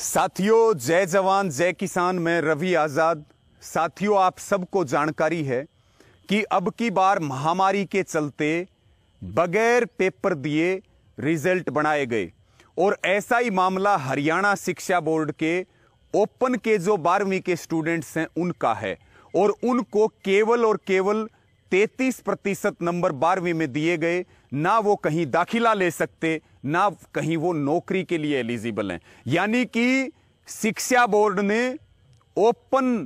साथियों जय जवान जय किसान मैं रवि आज़ाद साथियों आप सबको जानकारी है कि अब की बार महामारी के चलते बगैर पेपर दिए रिजल्ट बनाए गए और ऐसा ही मामला हरियाणा शिक्षा बोर्ड के ओपन के जो बारहवीं के स्टूडेंट्स हैं उनका है और उनको केवल और केवल 33 प्रतिशत नंबर बारहवीं में दिए गए ना वो कहीं दाखिला ले सकते ना कहीं वो नौकरी के लिए एलिजिबल हैं यानी कि शिक्षा बोर्ड ने ओपन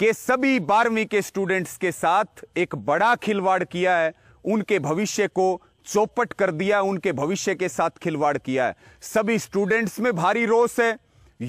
के सभी बारहवीं के स्टूडेंट्स के साथ एक बड़ा खिलवाड़ किया है उनके भविष्य को चौपट कर दिया उनके भविष्य के साथ खिलवाड़ किया है सभी स्टूडेंट्स में भारी रोष है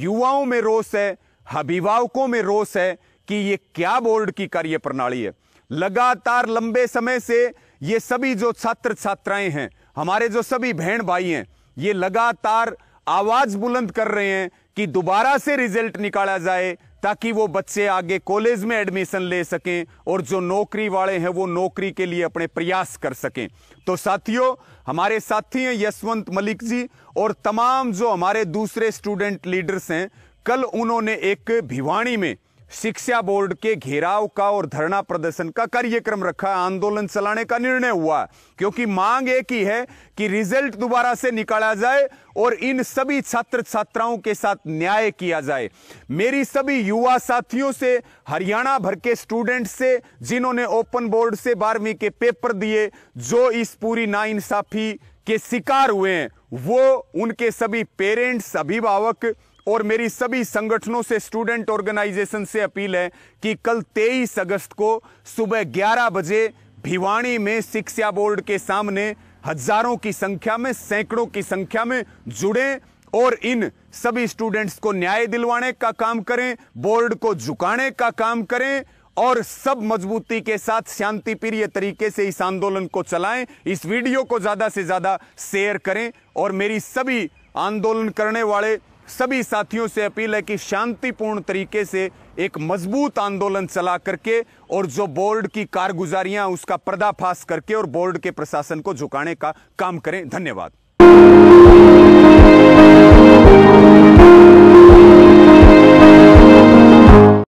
युवाओं में रोष है अभिभावकों में रोष है कि ये क्या बोर्ड की कार्य प्रणाली है लगातार लंबे समय से ये सभी जो छात्र छात्राएं हैं हमारे जो सभी बहन भाई हैं ये लगातार आवाज बुलंद कर रहे हैं कि दोबारा से रिजल्ट निकाला जाए ताकि वो बच्चे आगे कॉलेज में एडमिशन ले सकें और जो नौकरी वाले हैं वो नौकरी के लिए अपने प्रयास कर सकें तो साथियों हमारे साथी हैं यशवंत मलिक जी और तमाम जो हमारे दूसरे स्टूडेंट लीडर्स हैं कल उन्होंने एक भिवाणी में शिक्षा बोर्ड के घेराव का और धरना प्रदर्शन का कार्यक्रम रखा आंदोलन चलाने का निर्णय हुआ क्योंकि मांग एक ही है कि रिजल्ट दोबारा से निकाला जाए और इन सभी छात्र छात्राओं के साथ न्याय किया जाए मेरी सभी युवा साथियों से हरियाणा भर के स्टूडेंट से जिन्होंने ओपन बोर्ड से बारहवीं के पेपर दिए जो इस पूरी नाइंसाफी के शिकार हुए हैं वो उनके सभी पेरेंट्स अभिभावक और मेरी सभी संगठनों से स्टूडेंट ऑर्गेनाइजेशन से अपील है कि कल 23 अगस्त को सुबह 11 बजे भिवाणी में शिक्षा बोर्ड के सामने हजारों की संख्या में सैकड़ों की संख्या में जुड़े और इन सभी स्टूडेंट्स को न्याय दिलवाने का काम करें बोर्ड को झुकाने का काम करें और सब मजबूती के साथ शांति प्रिय तरीके से इस आंदोलन को चलाएं इस वीडियो को ज़्यादा से ज़्यादा शेयर करें और मेरी सभी आंदोलन करने वाले सभी साथियों से अपील है कि शांतिपूर्ण तरीके से एक मजबूत आंदोलन चला करके और जो बोर्ड की कारगुजारियां उसका पर्दाफाश करके और बोर्ड के प्रशासन को झुकाने का काम करें धन्यवाद